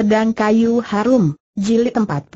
Pedang Kayu Harum, Jilid 42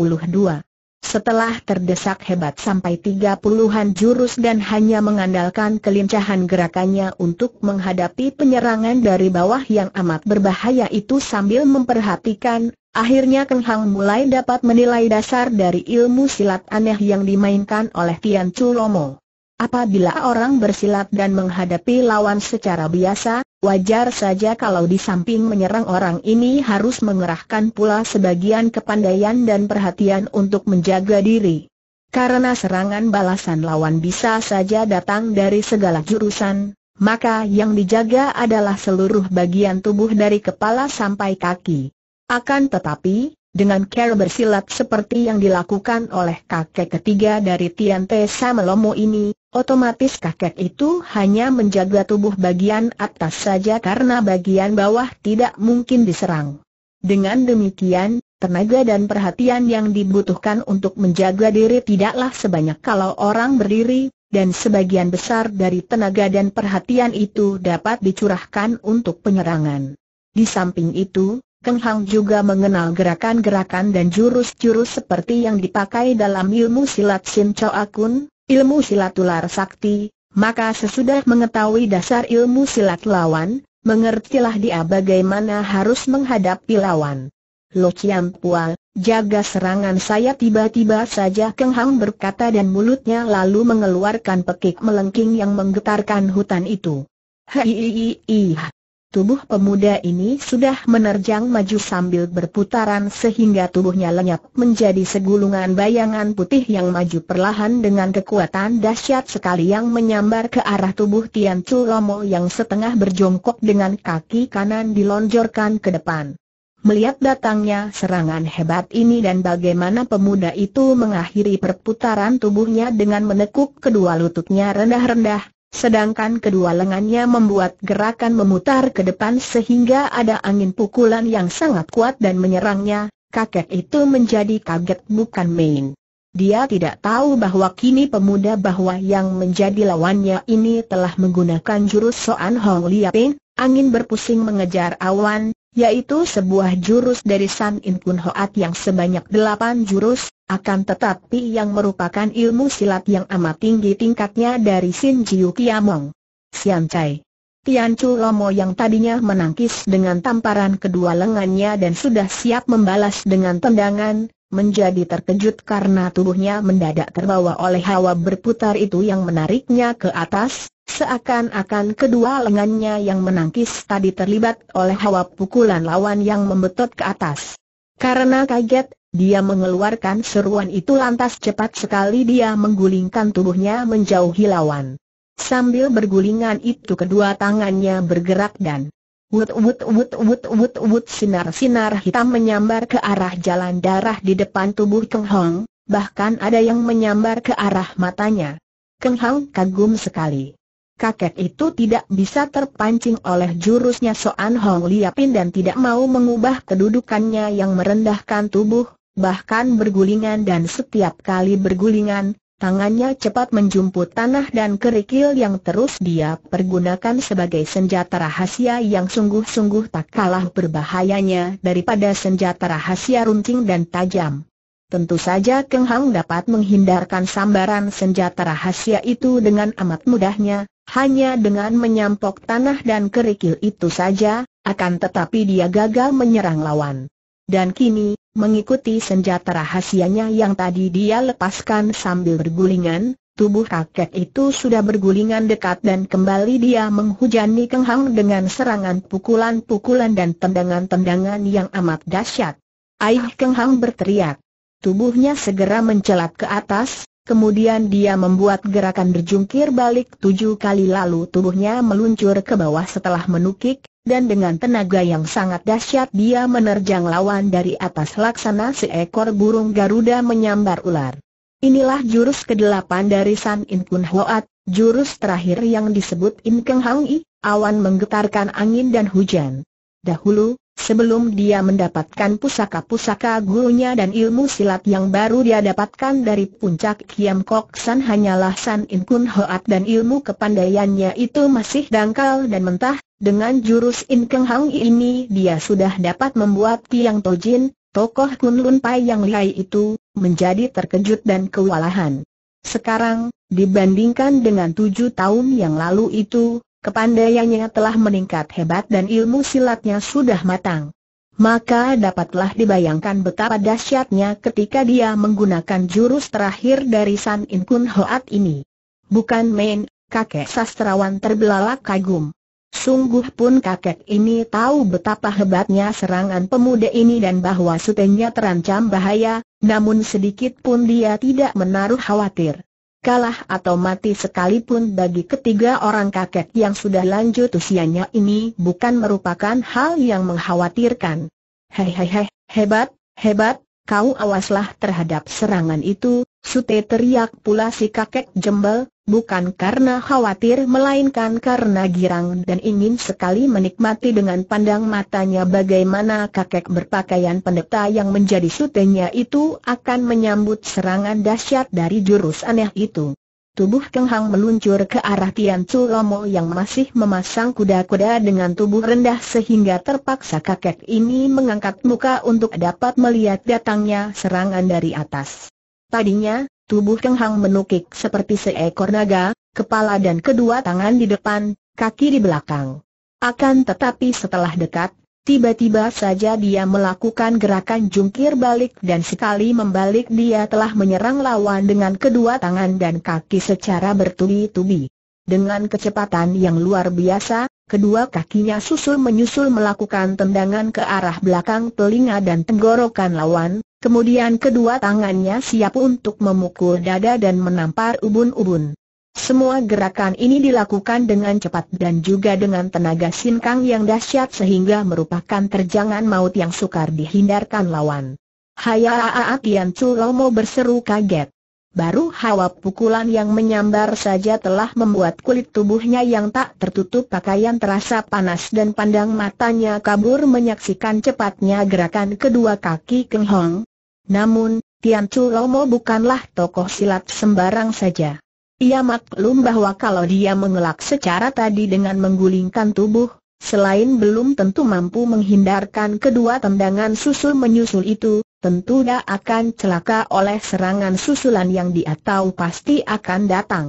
Setelah terdesak hebat sampai tiga puluhan jurus dan hanya mengandalkan kelincahan gerakannya untuk menghadapi penyerangan dari bawah yang amat berbahaya itu sambil memperhatikan, akhirnya Keng Hang mulai dapat menilai dasar dari ilmu silat aneh yang dimainkan oleh Tian Chulomo. Apabila orang bersilat dan menghadapi lawan secara biasa, Wajar saja kalau di samping menyerang orang ini harus mengerahkan pula sebagian kepandaian dan perhatian untuk menjaga diri. Karena serangan balasan lawan bisa saja datang dari segala jurusan, maka yang dijaga adalah seluruh bagian tubuh dari kepala sampai kaki. Akan tetapi, dengan cara bersilat seperti yang dilakukan oleh kakek ketiga dari Tian Te Samelomo ini, otomatis kakek itu hanya menjaga tubuh bagian atas saja karena bagian bawah tidak mungkin diserang. Dengan demikian, tenaga dan perhatian yang dibutuhkan untuk menjaga diri tidaklah sebanyak kalau orang berdiri, dan sebagian besar dari tenaga dan perhatian itu dapat dicurahkan untuk penyerangan. Di samping itu, Keng Hang juga mengenal gerakan-gerakan dan jurus-jurus seperti yang dipakai dalam ilmu silat Sin Chow Akun, ilmu silat ular sakti, maka sesudah mengetahui dasar ilmu silat lawan, mengertilah dia bagaimana harus menghadapi lawan. Lo Chiam Pua, jaga serangan saya tiba-tiba saja Keng Hang berkata dan mulutnya lalu mengeluarkan pekik melengking yang menggetarkan hutan itu. Hei, Tubuh pemuda ini sudah menerjang maju sambil berputaran sehingga tubuhnya lenyap menjadi segulungan bayangan putih yang maju perlahan dengan kekuatan dahsyat sekali yang menyambar ke arah tubuh Tian Chu Lomo yang setengah berjongkok dengan kaki kanan dilonjorkan ke depan. Melihat datangnya serangan hebat ini dan bagaimana pemuda itu mengakhiri perputaran tubuhnya dengan menekuk kedua lututnya rendah-rendah, sedangkan kedua lengannya membuat gerakan memutar ke depan sehingga ada angin pukulan yang sangat kuat dan menyerangnya, kakek itu menjadi kaget bukan main. Dia tidak tahu bahwa kini pemuda bahwa yang menjadi lawannya ini telah menggunakan jurus Soan Hong Liaping, angin berpusing mengejar awan, yaitu sebuah jurus dari San In Kun Hoat yang sebanyak delapan jurus, akan tetapi yang merupakan ilmu silat yang amat tinggi tingkatnya dari Sin Jiu Kiamong. Sian Chai. Tian Chu Lomo yang tadinya menangkis dengan tamparan kedua lengannya dan sudah siap membalas dengan tendangan, menjadi terkejut karena tubuhnya mendadak terbawa oleh hawa berputar itu yang menariknya ke atas, seakan-akan kedua lengannya yang menangkis tadi terlibat oleh hawa pukulan lawan yang membetot ke atas. Karena kaget, dia mengeluarkan seruan itu lantas cepat sekali dia menggulingkan tubuhnya menjauhi lawan. Sambil bergulingan itu kedua tangannya bergerak dan Wut wut wut wut wut wut sinar-sinar hitam menyambar ke arah jalan darah di depan tubuh Keng Hong, bahkan ada yang menyambar ke arah matanya. Keng Hong kagum sekali. Kakek itu tidak bisa terpancing oleh jurusnya Soan Hong Liapin dan tidak mau mengubah kedudukannya yang merendahkan tubuh, bahkan bergulingan dan setiap kali bergulingan, Tangannya cepat menjumput tanah dan kerikil yang terus dia pergunakan sebagai senjata rahasia yang sungguh-sungguh tak kalah berbahayanya daripada senjata rahasia runcing dan tajam. Tentu saja Keng Hang dapat menghindarkan sambaran senjata rahasia itu dengan amat mudahnya, hanya dengan menyampok tanah dan kerikil itu saja, akan tetapi dia gagal menyerang lawan. Dan kini, Mengikuti senjata rahasianya yang tadi dia lepaskan sambil bergulingan, tubuh kakek itu sudah bergulingan dekat dan kembali dia menghujani Keng Hang dengan serangan pukulan-pukulan dan tendangan-tendangan yang amat dahsyat. Aih Keng Hang berteriak. Tubuhnya segera mencelat ke atas, Kemudian dia membuat gerakan berjungkir balik tujuh kali lalu tubuhnya meluncur ke bawah setelah menukik, dan dengan tenaga yang sangat dahsyat dia menerjang lawan dari atas laksana seekor burung Garuda menyambar ular. Inilah jurus kedelapan dari San In Kun Hoat, jurus terakhir yang disebut In Keng Hang I, awan menggetarkan angin dan hujan. Dahulu, sebelum dia mendapatkan pusaka-pusaka gurunya dan ilmu silat yang baru dia dapatkan dari puncak Kiam Kok San hanyalah San In Kun Hoat dan ilmu kepandaiannya itu masih dangkal dan mentah, dengan jurus In Keng Hang ini dia sudah dapat membuat Tiang Tojin, tokoh Kun Lun Pai yang lihai itu, menjadi terkejut dan kewalahan. Sekarang, dibandingkan dengan tujuh tahun yang lalu itu, Kepandaiannya telah meningkat hebat dan ilmu silatnya sudah matang. Maka dapatlah dibayangkan betapa dahsyatnya ketika dia menggunakan jurus terakhir dari San In Kun Hoat ini. Bukan main, kakek sastrawan terbelalak kagum. Sungguh pun kakek ini tahu betapa hebatnya serangan pemuda ini dan bahwa sutenya terancam bahaya, namun sedikit pun dia tidak menaruh khawatir kalah atau mati sekalipun bagi ketiga orang kakek yang sudah lanjut usianya ini bukan merupakan hal yang mengkhawatirkan. Hehehe, hebat, hebat, kau awaslah terhadap serangan itu, Sute teriak pula si kakek jembel, bukan karena khawatir melainkan karena girang dan ingin sekali menikmati dengan pandang matanya bagaimana kakek berpakaian pendeta yang menjadi sutenya itu akan menyambut serangan dahsyat dari jurus aneh itu. Tubuh Keng Hang meluncur ke arah Tian Chu Lomo yang masih memasang kuda-kuda dengan tubuh rendah sehingga terpaksa kakek ini mengangkat muka untuk dapat melihat datangnya serangan dari atas. Tadinya, Tubuh Keng Hang menukik seperti seekor naga, kepala dan kedua tangan di depan, kaki di belakang. Akan tetapi setelah dekat, tiba-tiba saja dia melakukan gerakan jungkir balik dan sekali membalik dia telah menyerang lawan dengan kedua tangan dan kaki secara bertubi-tubi. Dengan kecepatan yang luar biasa, kedua kakinya susul menyusul melakukan tendangan ke arah belakang telinga dan tenggorokan lawan, Kemudian kedua tangannya siap untuk memukul dada dan menampar ubun-ubun. Semua gerakan ini dilakukan dengan cepat dan juga dengan tenaga sinkang yang dahsyat sehingga merupakan terjangan maut yang sukar dihindarkan lawan. Hayaa Tian Chu berseru kaget. Baru hawa pukulan yang menyambar saja telah membuat kulit tubuhnya yang tak tertutup pakaian terasa panas dan pandang matanya kabur menyaksikan cepatnya gerakan kedua kaki Keng Hong, namun, Tian Chu Lomo bukanlah tokoh silat sembarang saja. Ia maklum bahwa kalau dia mengelak secara tadi dengan menggulingkan tubuh, selain belum tentu mampu menghindarkan kedua tendangan susul menyusul itu, tentu dia akan celaka oleh serangan susulan yang dia tahu pasti akan datang.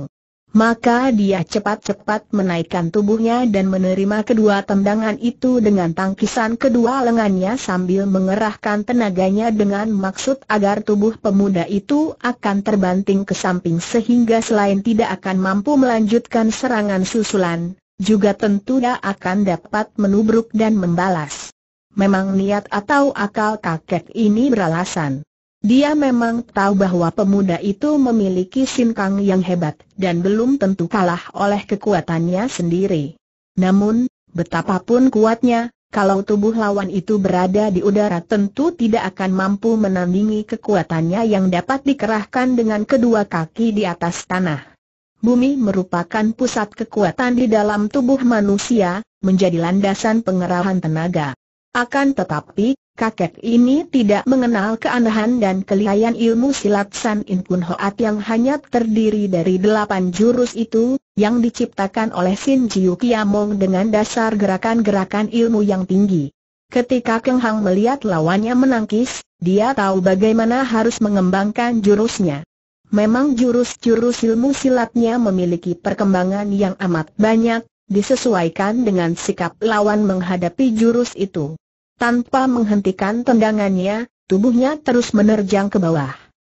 Maka dia cepat-cepat menaikkan tubuhnya dan menerima kedua tendangan itu dengan tangkisan kedua lengannya sambil mengerahkan tenaganya dengan maksud agar tubuh pemuda itu akan terbanting ke samping sehingga selain tidak akan mampu melanjutkan serangan susulan, juga tentu dia akan dapat menubruk dan membalas. Memang niat atau akal kakek ini beralasan. Dia memang tahu bahwa pemuda itu memiliki sinkang yang hebat, dan belum tentu kalah oleh kekuatannya sendiri. Namun, betapapun kuatnya, kalau tubuh lawan itu berada di udara tentu tidak akan mampu menandingi kekuatannya yang dapat dikerahkan dengan kedua kaki di atas tanah. Bumi merupakan pusat kekuatan di dalam tubuh manusia, menjadi landasan pengerahan tenaga. Akan tetapi, kakek ini tidak mengenal keanehan dan kelihayan ilmu silat San In Kun Hoat yang hanya terdiri dari delapan jurus itu, yang diciptakan oleh Sin Jiu Kiamong dengan dasar gerakan-gerakan ilmu yang tinggi. Ketika Keng Hang melihat lawannya menangkis, dia tahu bagaimana harus mengembangkan jurusnya. Memang jurus-jurus ilmu silatnya memiliki perkembangan yang amat banyak, disesuaikan dengan sikap lawan menghadapi jurus itu. Tanpa menghentikan tendangannya, tubuhnya terus menerjang ke bawah.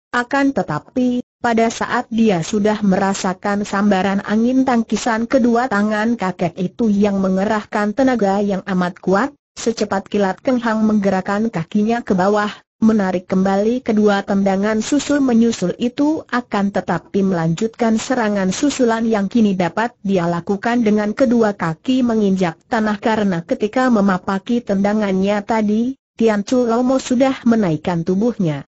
Akan tetapi, pada saat dia sudah merasakan sambaran angin tangkisan kedua tangan kakek itu yang mengerahkan tenaga yang amat kuat, secepat kilat Keng Hang menggerakkan kakinya ke bawah, menarik kembali kedua tendangan susul menyusul itu akan tetapi melanjutkan serangan susulan yang kini dapat dia lakukan dengan kedua kaki menginjak tanah karena ketika memapaki tendangannya tadi, Tian Chu Lomo sudah menaikkan tubuhnya.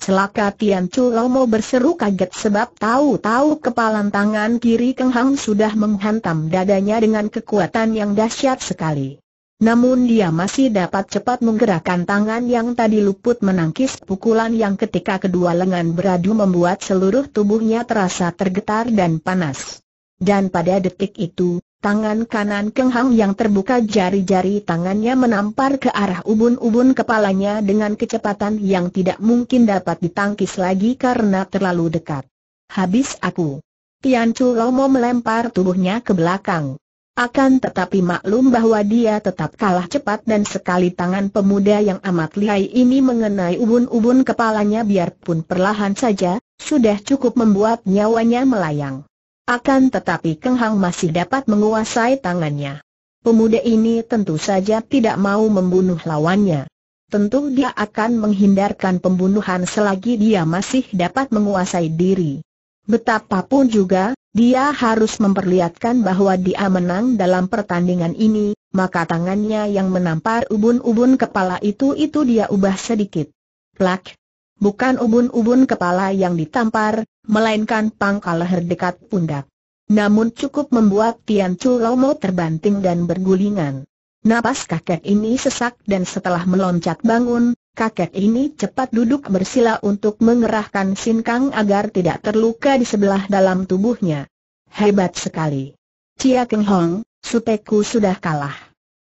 Celaka Tian Chu Lomo berseru kaget sebab tahu-tahu kepalan tangan kiri Keng Hang sudah menghantam dadanya dengan kekuatan yang dahsyat sekali. Namun dia masih dapat cepat menggerakkan tangan yang tadi luput menangkis pukulan yang ketika kedua lengan beradu membuat seluruh tubuhnya terasa tergetar dan panas. Dan pada detik itu, tangan kanan Keng Hang yang terbuka jari-jari tangannya menampar ke arah ubun-ubun kepalanya dengan kecepatan yang tidak mungkin dapat ditangkis lagi karena terlalu dekat. Habis aku. Tian Chu Lomo melempar tubuhnya ke belakang. Akan tetapi maklum bahwa dia tetap kalah cepat dan sekali tangan pemuda yang amat lihai ini mengenai ubun-ubun kepalanya biarpun perlahan saja, sudah cukup membuat nyawanya melayang. Akan tetapi Keng Hang masih dapat menguasai tangannya. Pemuda ini tentu saja tidak mau membunuh lawannya. Tentu dia akan menghindarkan pembunuhan selagi dia masih dapat menguasai diri. Betapapun juga, dia harus memperlihatkan bahwa dia menang dalam pertandingan ini, maka tangannya yang menampar ubun-ubun kepala itu itu dia ubah sedikit. Plak! Bukan ubun-ubun kepala yang ditampar, melainkan pangkal leher dekat pundak. Namun cukup membuat Tian Chu Lomo terbanting dan bergulingan. Napas kakek ini sesak dan setelah meloncat bangun, kakek ini cepat duduk bersila untuk mengerahkan sinkang agar tidak terluka di sebelah dalam tubuhnya. Hebat sekali. Cia Keng Hong, supeku sudah kalah.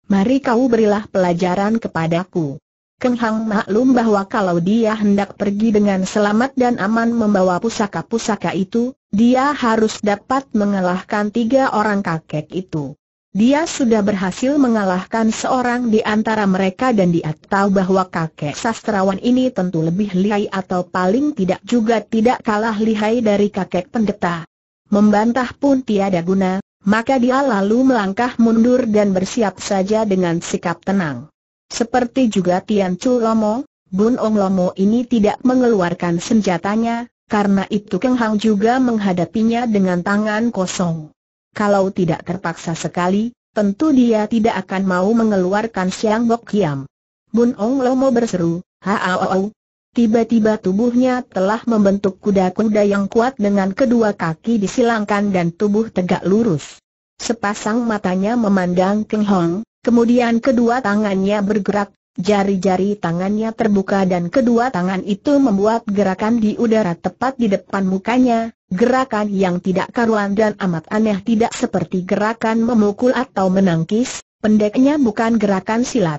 Mari kau berilah pelajaran kepadaku. Keng Hong maklum bahwa kalau dia hendak pergi dengan selamat dan aman membawa pusaka-pusaka itu, dia harus dapat mengalahkan tiga orang kakek itu. Dia sudah berhasil mengalahkan seorang di antara mereka dan dia tahu bahwa kakek sastrawan ini tentu lebih lihai atau paling tidak juga tidak kalah lihai dari kakek pendeta. Membantah pun tiada guna, maka dia lalu melangkah mundur dan bersiap saja dengan sikap tenang. Seperti juga Tian Chu Lomo, Bun Ong Lomo ini tidak mengeluarkan senjatanya, karena itu Keng Hang juga menghadapinya dengan tangan kosong. Kalau tidak terpaksa sekali, tentu dia tidak akan mau mengeluarkan Siang Bok Kiam. Bun Ong Lomo berseru, Haau. Tiba-tiba tubuhnya telah membentuk kuda-kuda yang kuat dengan kedua kaki disilangkan dan tubuh tegak lurus. Sepasang matanya memandang Keng Hong, kemudian kedua tangannya bergerak, Jari-jari tangannya terbuka dan kedua tangan itu membuat gerakan di udara tepat di depan mukanya, gerakan yang tidak karuan dan amat aneh tidak seperti gerakan memukul atau menangkis, pendeknya bukan gerakan silat.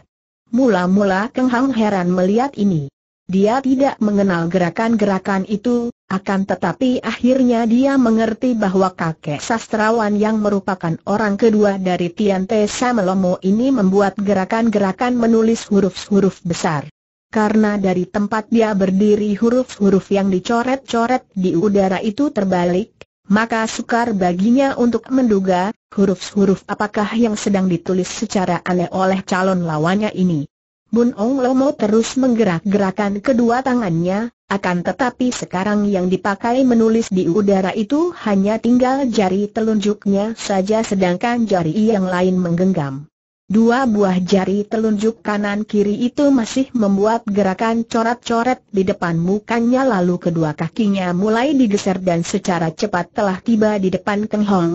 Mula-mula Keng Hang heran melihat ini. Dia tidak mengenal gerakan-gerakan itu, akan tetapi akhirnya dia mengerti bahwa kakek sastrawan yang merupakan orang kedua dari Tian Te Samelomo ini membuat gerakan-gerakan menulis huruf-huruf besar. Karena dari tempat dia berdiri huruf-huruf yang dicoret-coret di udara itu terbalik, maka sukar baginya untuk menduga huruf-huruf apakah yang sedang ditulis secara aneh oleh calon lawannya ini. Bun Ong Lomo terus menggerak-gerakan kedua tangannya, akan tetapi sekarang yang dipakai menulis di udara itu hanya tinggal jari telunjuknya saja sedangkan jari yang lain menggenggam. Dua buah jari telunjuk kanan kiri itu masih membuat gerakan coret-coret di depan mukanya lalu kedua kakinya mulai digeser dan secara cepat telah tiba di depan Keng Hong,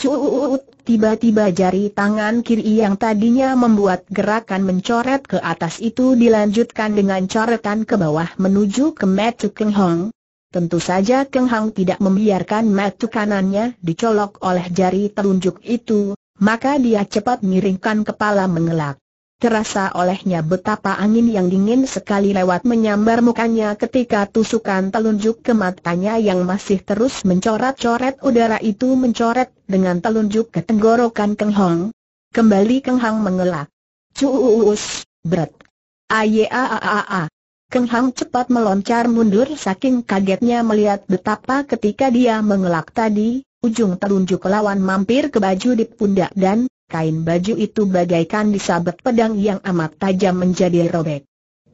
Cuut, tiba-tiba jari tangan kiri yang tadinya membuat gerakan mencoret ke atas itu dilanjutkan dengan coretan ke bawah menuju ke Metu Keng Hong. Tentu saja Keng Hong tidak membiarkan metu kanannya dicolok oleh jari telunjuk itu, maka dia cepat miringkan kepala mengelak. Terasa olehnya betapa angin yang dingin sekali lewat menyambar mukanya ketika tusukan telunjuk ke matanya yang masih terus mencoret-coret udara itu mencoret dengan telunjuk ke tenggorokan Keng Hong. Kembali Keng Hong mengelak. Cuus, berat. Ayaaaa. Keng hong cepat meloncar mundur saking kagetnya melihat betapa ketika dia mengelak tadi, ujung telunjuk lawan mampir ke baju di pundak dan, kain baju itu bagaikan disabet pedang yang amat tajam menjadi robek.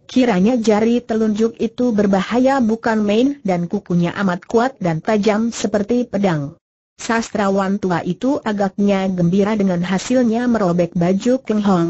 Kiranya jari telunjuk itu berbahaya bukan main dan kukunya amat kuat dan tajam seperti pedang. Sastrawan tua itu agaknya gembira dengan hasilnya merobek baju Keng Hong.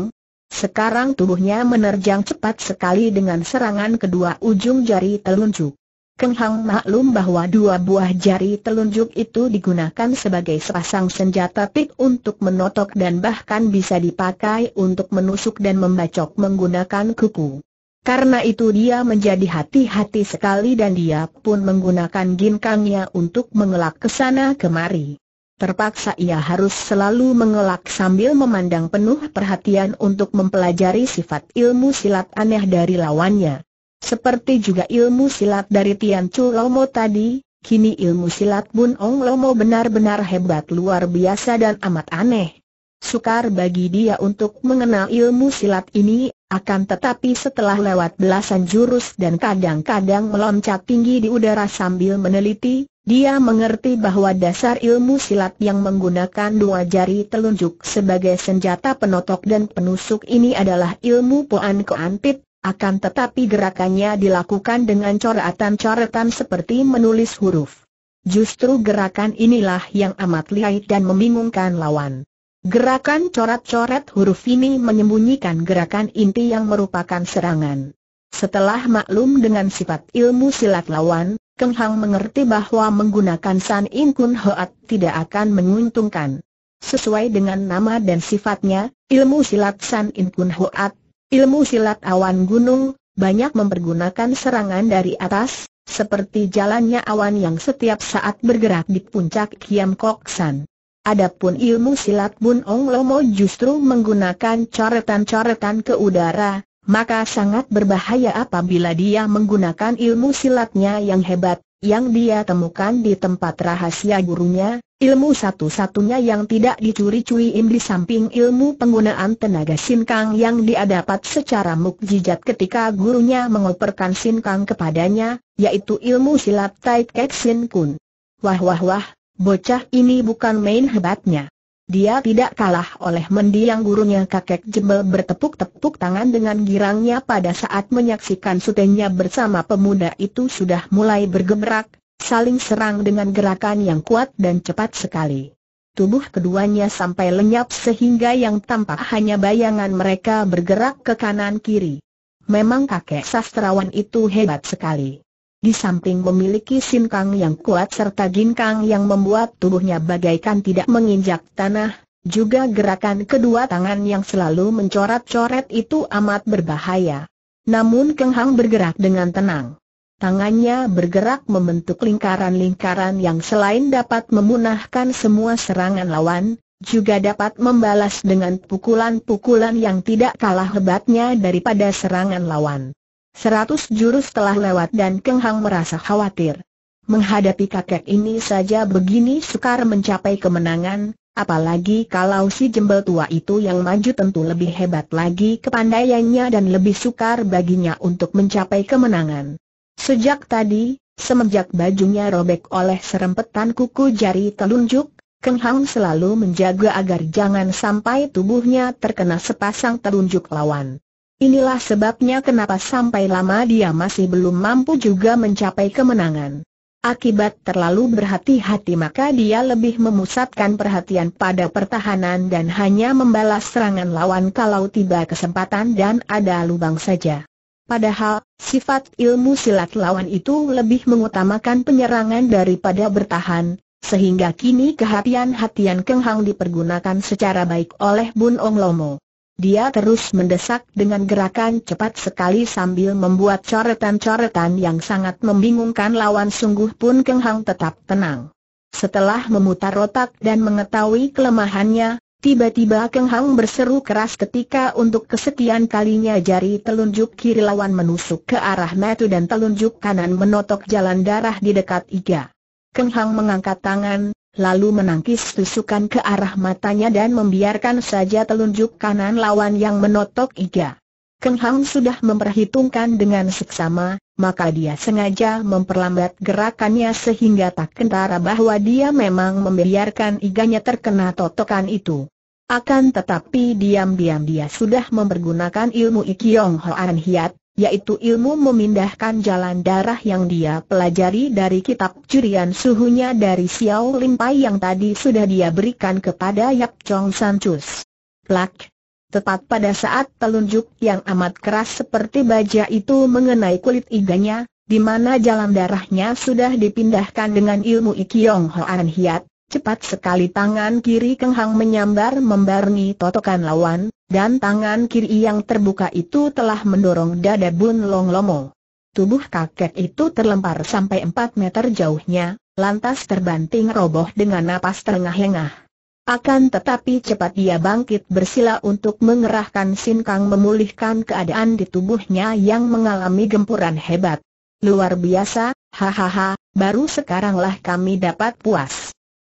Sekarang tubuhnya menerjang cepat sekali dengan serangan kedua ujung jari telunjuk. Keng Hang maklum bahwa dua buah jari telunjuk itu digunakan sebagai sepasang senjata pik untuk menotok dan bahkan bisa dipakai untuk menusuk dan membacok menggunakan kuku. Karena itu dia menjadi hati-hati sekali dan dia pun menggunakan ginkangnya untuk mengelak ke sana kemari. Terpaksa ia harus selalu mengelak sambil memandang penuh perhatian untuk mempelajari sifat ilmu silat aneh dari lawannya. Seperti juga ilmu silat dari Tian Chu Lomo tadi, kini ilmu silat Bun Ong Lomo benar-benar hebat luar biasa dan amat aneh. Sukar bagi dia untuk mengenal ilmu silat ini, akan tetapi setelah lewat belasan jurus dan kadang-kadang meloncat tinggi di udara sambil meneliti, dia mengerti bahwa dasar ilmu silat yang menggunakan dua jari telunjuk sebagai senjata penotok dan penusuk ini adalah ilmu Poan Pit, akan tetapi gerakannya dilakukan dengan coretan-coretan seperti menulis huruf. Justru gerakan inilah yang amat lihai dan membingungkan lawan. Gerakan coret-coret huruf ini menyembunyikan gerakan inti yang merupakan serangan. Setelah maklum dengan sifat ilmu silat lawan, Keng Hang mengerti bahwa menggunakan San In Kun Hoat tidak akan menguntungkan. Sesuai dengan nama dan sifatnya, ilmu silat San In Kun Hoat Ilmu silat awan gunung, banyak mempergunakan serangan dari atas, seperti jalannya awan yang setiap saat bergerak di puncak Kiam Kok San. Adapun ilmu silat Bun Ong Lomo justru menggunakan coretan-coretan ke udara, maka sangat berbahaya apabila dia menggunakan ilmu silatnya yang hebat, yang dia temukan di tempat rahasia gurunya, ilmu satu-satunya yang tidak dicuri im di samping ilmu penggunaan tenaga sinkang yang dia dapat secara mukjizat ketika gurunya mengoperkan sinkang kepadanya, yaitu ilmu silat Tai Kek Sin Kun. Wah wah wah, bocah ini bukan main hebatnya. Dia tidak kalah oleh mendiang gurunya kakek jembel bertepuk-tepuk tangan dengan girangnya pada saat menyaksikan sutenya bersama pemuda itu sudah mulai bergemerak, saling serang dengan gerakan yang kuat dan cepat sekali. Tubuh keduanya sampai lenyap sehingga yang tampak hanya bayangan mereka bergerak ke kanan-kiri. Memang kakek sastrawan itu hebat sekali. Di samping memiliki sinkang yang kuat serta ginkang yang membuat tubuhnya bagaikan tidak menginjak tanah, juga gerakan kedua tangan yang selalu mencoret-coret itu amat berbahaya. Namun Keng Hang bergerak dengan tenang. Tangannya bergerak membentuk lingkaran-lingkaran yang selain dapat memunahkan semua serangan lawan, juga dapat membalas dengan pukulan-pukulan yang tidak kalah hebatnya daripada serangan lawan. Seratus jurus telah lewat dan Keng Hang merasa khawatir. Menghadapi kakek ini saja begini sukar mencapai kemenangan, apalagi kalau si jembel tua itu yang maju tentu lebih hebat lagi kepandaiannya dan lebih sukar baginya untuk mencapai kemenangan. Sejak tadi, semenjak bajunya robek oleh serempetan kuku jari telunjuk, Keng Hang selalu menjaga agar jangan sampai tubuhnya terkena sepasang telunjuk lawan. Inilah sebabnya kenapa sampai lama dia masih belum mampu juga mencapai kemenangan. Akibat terlalu berhati-hati maka dia lebih memusatkan perhatian pada pertahanan dan hanya membalas serangan lawan kalau tiba kesempatan dan ada lubang saja. Padahal, sifat ilmu silat lawan itu lebih mengutamakan penyerangan daripada bertahan, sehingga kini kehatian-hatian Keng Hang dipergunakan secara baik oleh Bun Ong Lomo. Dia terus mendesak dengan gerakan cepat sekali sambil membuat coretan-coretan yang sangat membingungkan lawan sungguh pun Keng Hang tetap tenang. Setelah memutar otak dan mengetahui kelemahannya, tiba-tiba Keng Hang berseru keras ketika untuk kesekian kalinya jari telunjuk kiri lawan menusuk ke arah metu dan telunjuk kanan menotok jalan darah di dekat iga. Keng Hang mengangkat tangan, lalu menangkis tusukan ke arah matanya dan membiarkan saja telunjuk kanan lawan yang menotok iga. Keng Hang sudah memperhitungkan dengan seksama, maka dia sengaja memperlambat gerakannya sehingga tak kentara bahwa dia memang membiarkan iganya terkena totokan itu. Akan tetapi diam-diam dia sudah mempergunakan ilmu Ikyong Hoan Hiat, yaitu ilmu memindahkan jalan darah yang dia pelajari dari kitab curian suhunya dari Xiao Limpai yang tadi sudah dia berikan kepada Yap Chong Sancus. Plak! Tepat pada saat telunjuk yang amat keras seperti baja itu mengenai kulit iganya, di mana jalan darahnya sudah dipindahkan dengan ilmu Ikiong Hoan Hiat, Cepat sekali tangan kiri Keng Hang menyambar membarni totokan lawan, dan tangan kiri yang terbuka itu telah mendorong dada Bun Long Lomo. Tubuh kakek itu terlempar sampai 4 meter jauhnya, lantas terbanting roboh dengan napas terengah-engah. Akan tetapi cepat ia bangkit bersila untuk mengerahkan sinkang memulihkan keadaan di tubuhnya yang mengalami gempuran hebat. Luar biasa, hahaha, baru sekaranglah kami dapat puas.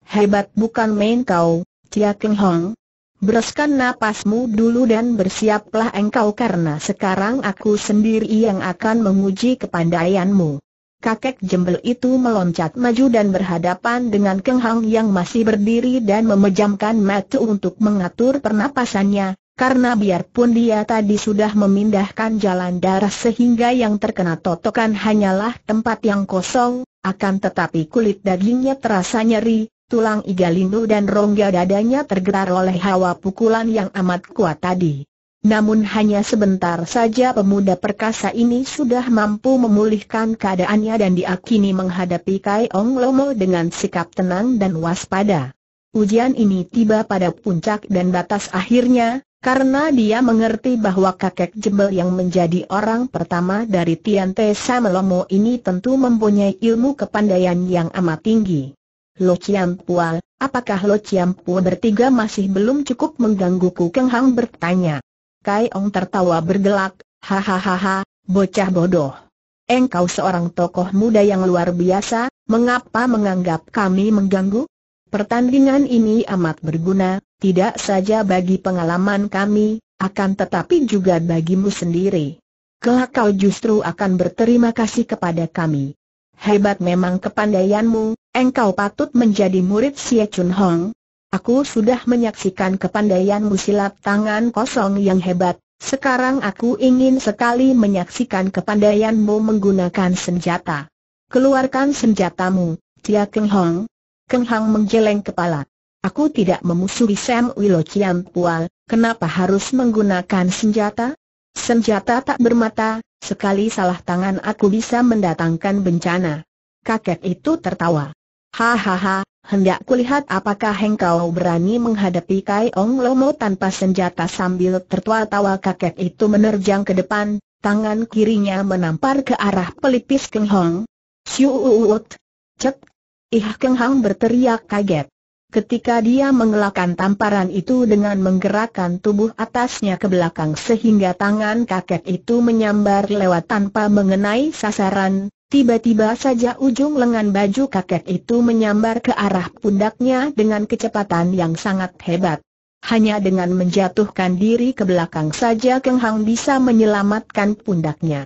Hebat bukan main kau, Tia King Hong. Bereskan napasmu dulu dan bersiaplah engkau karena sekarang aku sendiri yang akan menguji kepandaianmu. Kakek jembel itu meloncat maju dan berhadapan dengan Keng Hong yang masih berdiri dan memejamkan mata untuk mengatur pernapasannya, karena biarpun dia tadi sudah memindahkan jalan darah sehingga yang terkena totokan hanyalah tempat yang kosong, akan tetapi kulit dagingnya terasa nyeri, tulang iga lindu dan rongga dadanya tergetar oleh hawa pukulan yang amat kuat tadi. Namun hanya sebentar saja pemuda perkasa ini sudah mampu memulihkan keadaannya dan diakini menghadapi Kai Ong Lomo dengan sikap tenang dan waspada. Ujian ini tiba pada puncak dan batas akhirnya, karena dia mengerti bahwa kakek jebel yang menjadi orang pertama dari Tian Te Lomo ini tentu mempunyai ilmu kepandaian yang amat tinggi. Lo Chiam Pua, apakah Lo Chiam Pua bertiga masih belum cukup menggangguku? Keng Hang bertanya. Kai Ong tertawa bergelak, hahaha, bocah bodoh. Engkau seorang tokoh muda yang luar biasa, mengapa menganggap kami mengganggu? Pertandingan ini amat berguna, tidak saja bagi pengalaman kami, akan tetapi juga bagimu sendiri. Kelak kau justru akan berterima kasih kepada kami. Hebat memang kepandaianmu, Engkau patut menjadi murid Xie Chun Hong. Aku sudah menyaksikan kepandaianmu silap tangan kosong yang hebat. Sekarang aku ingin sekali menyaksikan kepandaianmu menggunakan senjata. Keluarkan senjatamu, Tia Keng Hong. Keng Hong menggeleng kepala. Aku tidak memusuhi Sam Wilo Chiam Pual, kenapa harus menggunakan senjata? Senjata tak bermata, sekali salah tangan aku bisa mendatangkan bencana. Kakek itu tertawa. Hahaha, hendak kulihat apakah engkau berani menghadapi Kai Ong Lomo tanpa senjata sambil tertawa-tawa kakek itu menerjang ke depan, tangan kirinya menampar ke arah pelipis Keng Hong. Siuut! Cek! Ih Keng Hong berteriak kaget. Ketika dia mengelakkan tamparan itu dengan menggerakkan tubuh atasnya ke belakang sehingga tangan kakek itu menyambar lewat tanpa mengenai sasaran, Tiba-tiba saja ujung lengan baju kakek itu menyambar ke arah pundaknya dengan kecepatan yang sangat hebat. Hanya dengan menjatuhkan diri ke belakang saja Keng Hang bisa menyelamatkan pundaknya.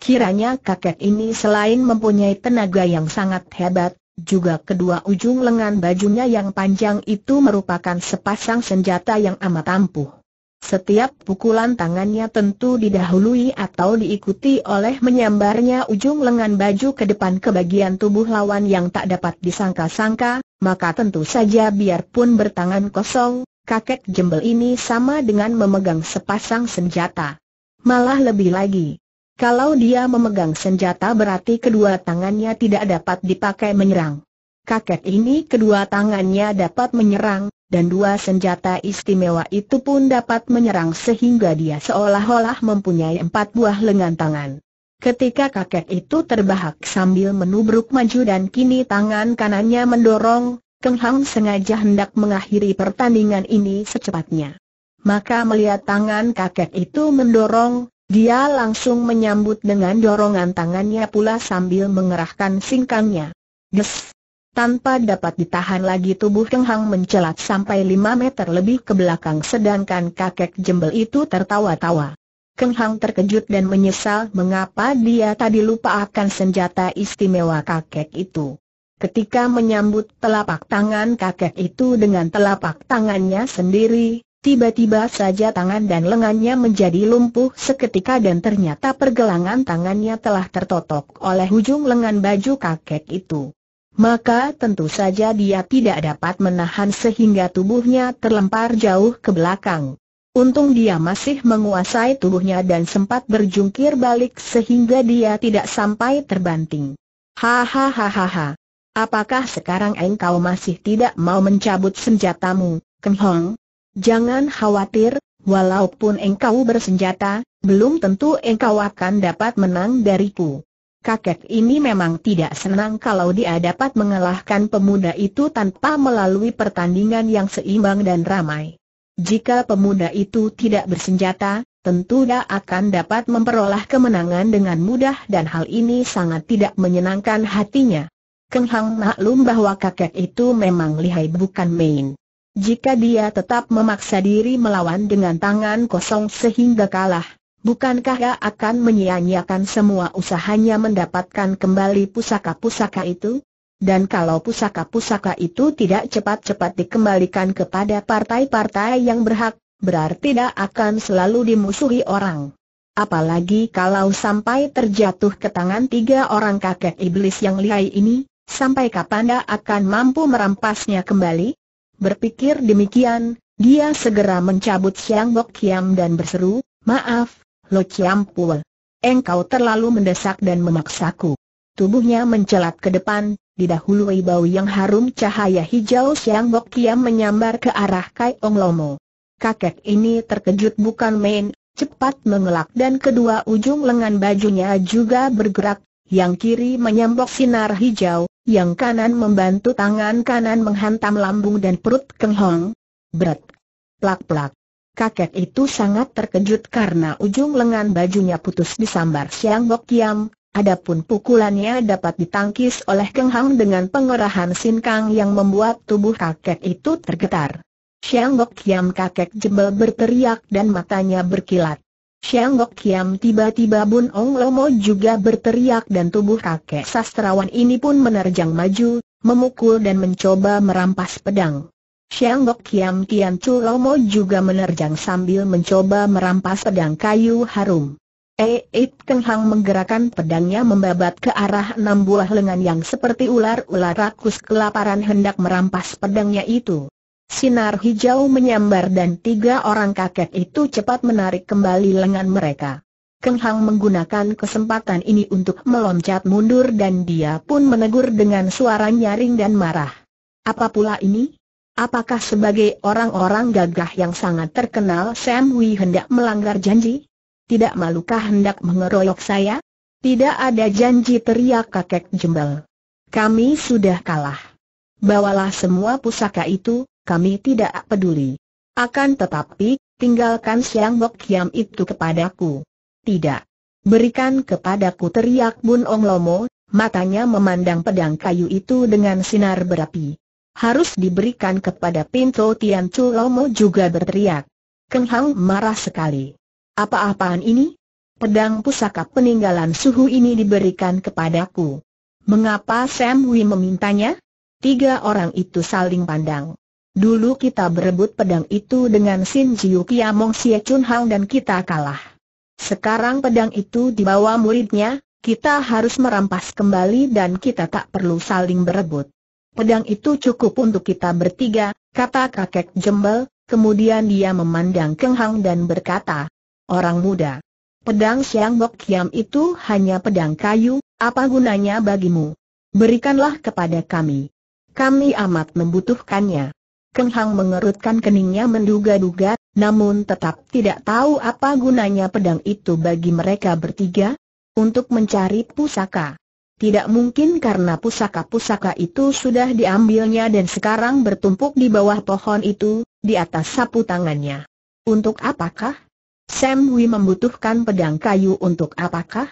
Kiranya kakek ini selain mempunyai tenaga yang sangat hebat, juga kedua ujung lengan bajunya yang panjang itu merupakan sepasang senjata yang amat ampuh. Setiap pukulan tangannya tentu didahului atau diikuti oleh menyambarnya ujung lengan baju ke depan ke bagian tubuh lawan yang tak dapat disangka-sangka, maka tentu saja biarpun bertangan kosong, kakek jembel ini sama dengan memegang sepasang senjata. Malah lebih lagi, kalau dia memegang senjata berarti kedua tangannya tidak dapat dipakai menyerang kakek ini kedua tangannya dapat menyerang, dan dua senjata istimewa itu pun dapat menyerang sehingga dia seolah-olah mempunyai empat buah lengan tangan. Ketika kakek itu terbahak sambil menubruk maju dan kini tangan kanannya mendorong, Keng Hang sengaja hendak mengakhiri pertandingan ini secepatnya. Maka melihat tangan kakek itu mendorong, dia langsung menyambut dengan dorongan tangannya pula sambil mengerahkan singkangnya. Tanpa dapat ditahan lagi tubuh Keng Hang mencelat sampai 5 meter lebih ke belakang sedangkan kakek jembel itu tertawa-tawa. Keng Hang terkejut dan menyesal mengapa dia tadi lupa akan senjata istimewa kakek itu. Ketika menyambut telapak tangan kakek itu dengan telapak tangannya sendiri, tiba-tiba saja tangan dan lengannya menjadi lumpuh seketika dan ternyata pergelangan tangannya telah tertotok oleh ujung lengan baju kakek itu maka tentu saja dia tidak dapat menahan sehingga tubuhnya terlempar jauh ke belakang. Untung dia masih menguasai tubuhnya dan sempat berjungkir balik sehingga dia tidak sampai terbanting. Hahaha. Apakah sekarang engkau masih tidak mau mencabut senjatamu, Ken Hong? Jangan khawatir, walaupun engkau bersenjata, belum tentu engkau akan dapat menang dariku kakek ini memang tidak senang kalau dia dapat mengalahkan pemuda itu tanpa melalui pertandingan yang seimbang dan ramai. Jika pemuda itu tidak bersenjata, tentu dia akan dapat memperoleh kemenangan dengan mudah dan hal ini sangat tidak menyenangkan hatinya. Keng Hang maklum bahwa kakek itu memang lihai bukan main. Jika dia tetap memaksa diri melawan dengan tangan kosong sehingga kalah, Bukankah ia akan menyia-nyiakan semua usahanya mendapatkan kembali pusaka-pusaka itu? Dan kalau pusaka-pusaka itu tidak cepat-cepat dikembalikan kepada partai-partai yang berhak, berarti tidak akan selalu dimusuhi orang. Apalagi kalau sampai terjatuh ke tangan tiga orang kakek iblis yang lihai ini, sampai kapan dia akan mampu merampasnya kembali? Berpikir demikian, dia segera mencabut Siang Bok Kiam dan berseru, Maaf, Lo Chiam Engkau terlalu mendesak dan memaksaku. Tubuhnya mencelat ke depan, didahului bau yang harum cahaya hijau Siang Bok Kiam menyambar ke arah Kai Ong Lomo. Kakek ini terkejut bukan main, cepat mengelak dan kedua ujung lengan bajunya juga bergerak, yang kiri menyambok sinar hijau, yang kanan membantu tangan kanan menghantam lambung dan perut Keng Hong. Berat. Plak-plak. Kakek itu sangat terkejut karena ujung lengan bajunya putus disambar Siang Bok Kiam, adapun pukulannya dapat ditangkis oleh Kenghang dengan pengerahan sinkang yang membuat tubuh kakek itu tergetar. Siang Bok Kiam kakek jebel berteriak dan matanya berkilat. Siang Bok Kiam tiba-tiba Bun Ong Lomo juga berteriak dan tubuh kakek sastrawan ini pun menerjang maju, memukul dan mencoba merampas pedang. Sheng Gok Kiam Kiam Chulomo juga menerjang sambil mencoba merampas pedang kayu harum. Eit Keng Hang menggerakkan pedangnya membabat ke arah enam buah lengan yang seperti ular-ular rakus kelaparan hendak merampas pedangnya itu. Sinar hijau menyambar dan tiga orang kakek itu cepat menarik kembali lengan mereka. Keng Hang menggunakan kesempatan ini untuk meloncat mundur dan dia pun menegur dengan suara nyaring dan marah. Apa pula ini? Apakah sebagai orang-orang gagah yang sangat terkenal Sam hendak melanggar janji? Tidak malukah hendak mengeroyok saya? Tidak ada janji teriak kakek jembel. Kami sudah kalah. Bawalah semua pusaka itu, kami tidak peduli. Akan tetapi, tinggalkan Siang Bok Kiam itu kepadaku. Tidak. Berikan kepadaku teriak Bun Ong Lomo, matanya memandang pedang kayu itu dengan sinar berapi harus diberikan kepada pintu Tian Chu Lomo juga berteriak. Keng Hang marah sekali. Apa-apaan ini? Pedang pusaka peninggalan suhu ini diberikan kepadaku. Mengapa Sam Wei memintanya? Tiga orang itu saling pandang. Dulu kita berebut pedang itu dengan Sin Jiu Kiamong Sia Chun Hang dan kita kalah. Sekarang pedang itu dibawa muridnya, kita harus merampas kembali dan kita tak perlu saling berebut pedang itu cukup untuk kita bertiga, kata kakek jembel, kemudian dia memandang Keng Hang dan berkata, Orang muda, pedang Siang Bok Kiam itu hanya pedang kayu, apa gunanya bagimu? Berikanlah kepada kami. Kami amat membutuhkannya. Keng Hang mengerutkan keningnya menduga-duga, namun tetap tidak tahu apa gunanya pedang itu bagi mereka bertiga untuk mencari pusaka. Tidak mungkin karena pusaka-pusaka itu sudah diambilnya dan sekarang bertumpuk di bawah pohon itu, di atas sapu tangannya. Untuk apakah? Sam Hui membutuhkan pedang kayu untuk apakah?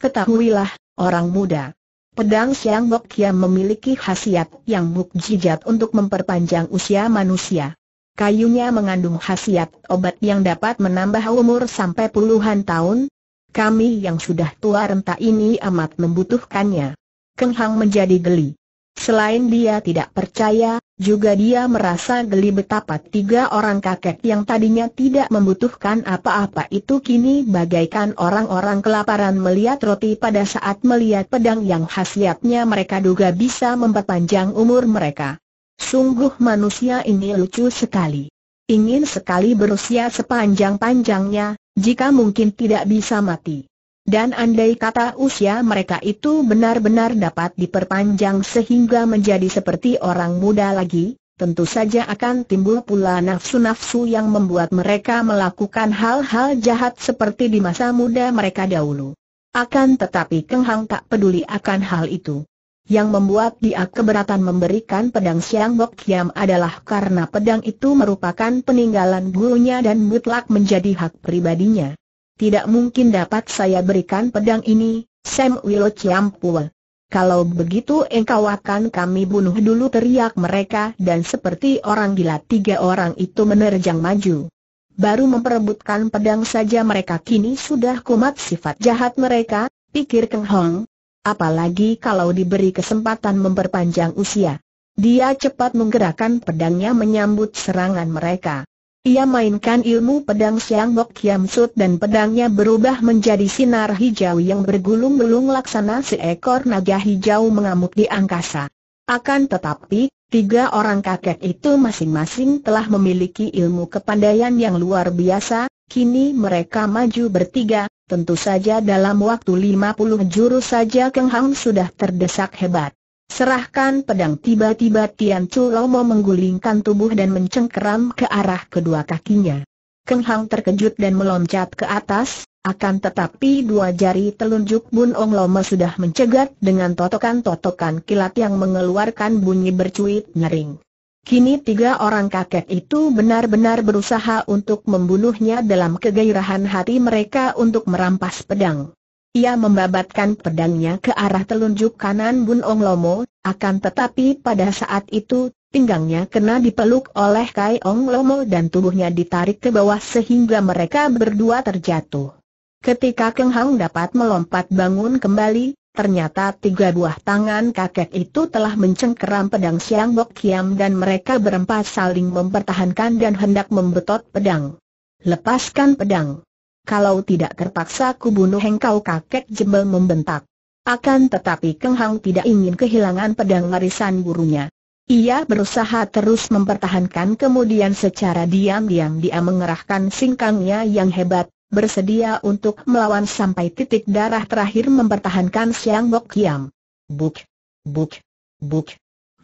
Ketahuilah, orang muda. Pedang Siang Bok Kia memiliki khasiat yang mukjizat untuk memperpanjang usia manusia. Kayunya mengandung khasiat obat yang dapat menambah umur sampai puluhan tahun, kami yang sudah tua renta ini amat membutuhkannya. Keng Hang menjadi geli. Selain dia tidak percaya, juga dia merasa geli betapa tiga orang kakek yang tadinya tidak membutuhkan apa-apa itu kini bagaikan orang-orang kelaparan melihat roti pada saat melihat pedang yang khasiatnya mereka duga bisa memperpanjang umur mereka. Sungguh manusia ini lucu sekali. Ingin sekali berusia sepanjang-panjangnya, jika mungkin tidak bisa mati. Dan andai kata usia mereka itu benar-benar dapat diperpanjang sehingga menjadi seperti orang muda lagi, tentu saja akan timbul pula nafsu-nafsu yang membuat mereka melakukan hal-hal jahat seperti di masa muda mereka dahulu. Akan tetapi Keng Hang tak peduli akan hal itu. Yang membuat dia keberatan memberikan pedang Siang Bok Kiam adalah karena pedang itu merupakan peninggalan gurunya dan mutlak menjadi hak pribadinya. Tidak mungkin dapat saya berikan pedang ini, Sam Wilo Chiam Pua. Kalau begitu engkau akan kami bunuh dulu teriak mereka dan seperti orang gila tiga orang itu menerjang maju. Baru memperebutkan pedang saja mereka kini sudah kumat sifat jahat mereka, pikir Keng Hong, apalagi kalau diberi kesempatan memperpanjang usia. Dia cepat menggerakkan pedangnya menyambut serangan mereka. Ia mainkan ilmu pedang Siang Bok Kiam Sut dan pedangnya berubah menjadi sinar hijau yang bergulung-gulung laksana seekor naga hijau mengamuk di angkasa. Akan tetapi, tiga orang kakek itu masing-masing telah memiliki ilmu kepandaian yang luar biasa, kini mereka maju bertiga, Tentu saja dalam waktu 50 jurus saja Keng Hang sudah terdesak hebat. Serahkan pedang tiba-tiba Tian Chu Lomo menggulingkan tubuh dan mencengkeram ke arah kedua kakinya. Keng Hang terkejut dan meloncat ke atas, akan tetapi dua jari telunjuk Bun Ong Lomo sudah mencegat dengan totokan-totokan kilat yang mengeluarkan bunyi bercuit ngering. Kini tiga orang kakek itu benar-benar berusaha untuk membunuhnya dalam kegairahan hati mereka untuk merampas pedang. Ia membabatkan pedangnya ke arah telunjuk kanan Bun Ong Lomo, akan tetapi pada saat itu, pinggangnya kena dipeluk oleh Kai Ong Lomo dan tubuhnya ditarik ke bawah sehingga mereka berdua terjatuh. Ketika Keng Hang dapat melompat bangun kembali, Ternyata tiga buah tangan kakek itu telah mencengkeram pedang Siang Bok Kiam dan mereka berempat saling mempertahankan dan hendak membetot pedang. Lepaskan pedang. Kalau tidak terpaksa kubunuh engkau kakek jebel membentak. Akan tetapi Keng Hang tidak ingin kehilangan pedang warisan gurunya. Ia berusaha terus mempertahankan kemudian secara diam-diam dia mengerahkan singkangnya yang hebat, bersedia untuk melawan sampai titik darah terakhir mempertahankan Siang Bok Kiam. Buk, buk, buk.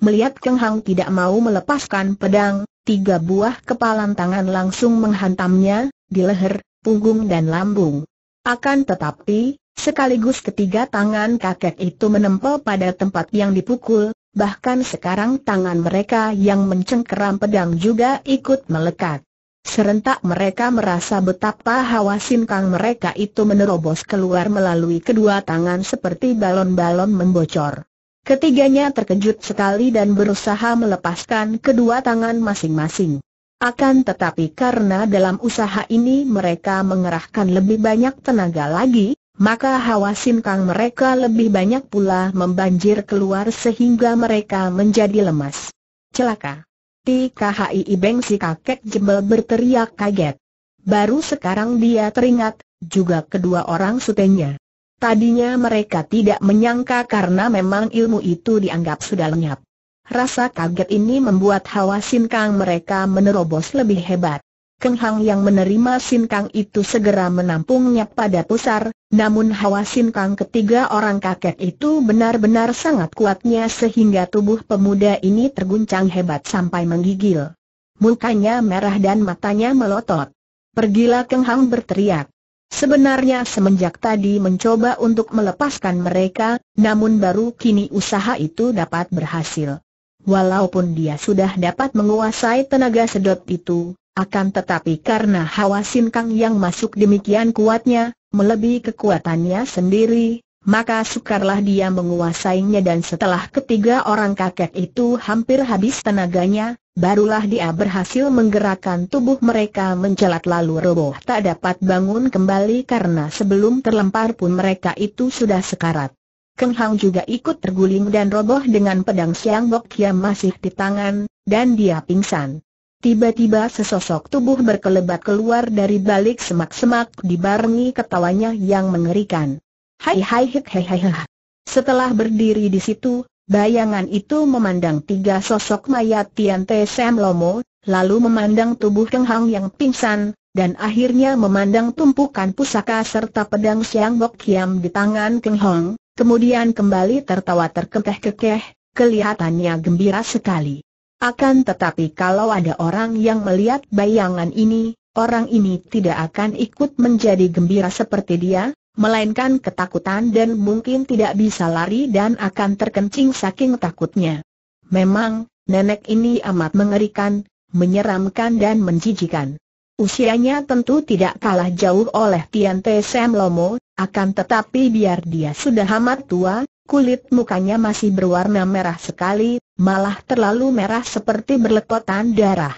Melihat Keng Hang tidak mau melepaskan pedang, tiga buah kepalan tangan langsung menghantamnya, di leher, punggung dan lambung. Akan tetapi, sekaligus ketiga tangan kakek itu menempel pada tempat yang dipukul, bahkan sekarang tangan mereka yang mencengkeram pedang juga ikut melekat. Serentak mereka merasa betapa hawa sinkang mereka itu menerobos keluar melalui kedua tangan seperti balon-balon membocor. Ketiganya terkejut sekali dan berusaha melepaskan kedua tangan masing-masing. Akan tetapi karena dalam usaha ini mereka mengerahkan lebih banyak tenaga lagi, maka hawa sinkang mereka lebih banyak pula membanjir keluar sehingga mereka menjadi lemas. Celaka! TKHI Beng si kakek jebel berteriak kaget. Baru sekarang dia teringat, juga kedua orang sutenya. Tadinya mereka tidak menyangka karena memang ilmu itu dianggap sudah lenyap. Rasa kaget ini membuat hawa sinkang mereka menerobos lebih hebat. Keng Hang yang menerima Sin Kang itu segera menampungnya pada pusar, namun hawa Sin Kang ketiga orang kakek itu benar-benar sangat kuatnya sehingga tubuh pemuda ini terguncang hebat sampai menggigil. Mukanya merah dan matanya melotot. Pergilah Keng Hang berteriak. Sebenarnya semenjak tadi mencoba untuk melepaskan mereka, namun baru kini usaha itu dapat berhasil. Walaupun dia sudah dapat menguasai tenaga sedot itu, akan tetapi karena hawa sinkang yang masuk demikian kuatnya, melebihi kekuatannya sendiri, maka sukarlah dia menguasainya dan setelah ketiga orang kakek itu hampir habis tenaganya, barulah dia berhasil menggerakkan tubuh mereka mencelat lalu roboh tak dapat bangun kembali karena sebelum terlempar pun mereka itu sudah sekarat. Keng Hang juga ikut terguling dan roboh dengan pedang Siang Bok yang masih di tangan, dan dia pingsan. Tiba-tiba sesosok tubuh berkelebat keluar dari balik semak-semak dibarengi ketawanya yang mengerikan. Hai hai hek hai hai hai. Setelah berdiri di situ, bayangan itu memandang tiga sosok mayat Tian Te Sam Lomo, lalu memandang tubuh Keng Hang yang pingsan, dan akhirnya memandang tumpukan pusaka serta pedang Siang Bok Kiam di tangan Keng Hong, kemudian kembali tertawa terkekeh-kekeh, kelihatannya gembira sekali. Akan tetapi kalau ada orang yang melihat bayangan ini, orang ini tidak akan ikut menjadi gembira seperti dia, melainkan ketakutan dan mungkin tidak bisa lari dan akan terkencing saking takutnya. Memang, nenek ini amat mengerikan, menyeramkan dan menjijikan. Usianya tentu tidak kalah jauh oleh Tian Te Sam Lomo, akan tetapi biar dia sudah amat tua, Kulit mukanya masih berwarna merah sekali, malah terlalu merah seperti berlepotan darah.